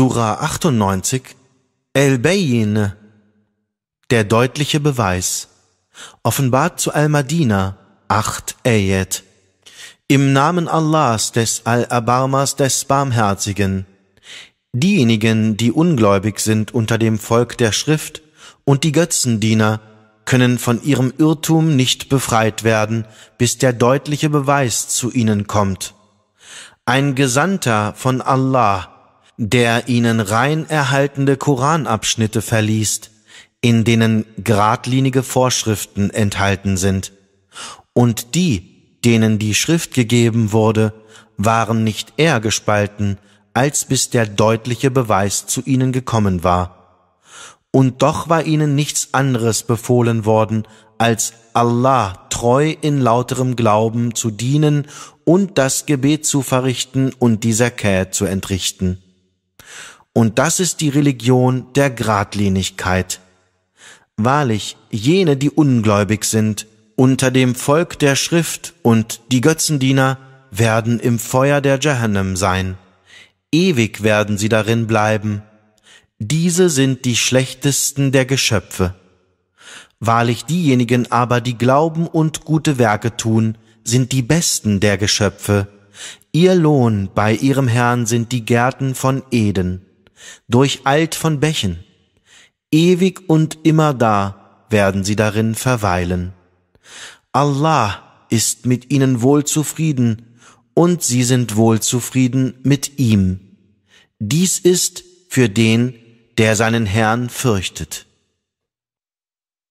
Surah 98, El-Bayyine, der deutliche Beweis, offenbart zu Al-Madina, 8 Ayat. Im Namen Allahs des Al-Abarmas des Barmherzigen. Diejenigen, die ungläubig sind unter dem Volk der Schrift und die Götzendiener, können von ihrem Irrtum nicht befreit werden, bis der deutliche Beweis zu ihnen kommt. Ein Gesandter von Allah, der ihnen rein erhaltende Koranabschnitte verliest, in denen geradlinige Vorschriften enthalten sind. Und die, denen die Schrift gegeben wurde, waren nicht eher gespalten, als bis der deutliche Beweis zu ihnen gekommen war. Und doch war ihnen nichts anderes befohlen worden, als Allah treu in lauterem Glauben zu dienen und das Gebet zu verrichten und dieser Zakat zu entrichten. Und das ist die Religion der Gradlinigkeit. Wahrlich, jene, die ungläubig sind, unter dem Volk der Schrift und die Götzendiener werden im Feuer der Jahannam sein. Ewig werden sie darin bleiben. Diese sind die schlechtesten der Geschöpfe. Wahrlich diejenigen aber, die glauben und gute Werke tun, sind die besten der Geschöpfe. Ihr Lohn bei ihrem Herrn sind die Gärten von Eden durcheilt von Bächen. Ewig und immer da werden sie darin verweilen. Allah ist mit ihnen wohlzufrieden und sie sind wohlzufrieden mit ihm. Dies ist für den, der seinen Herrn fürchtet.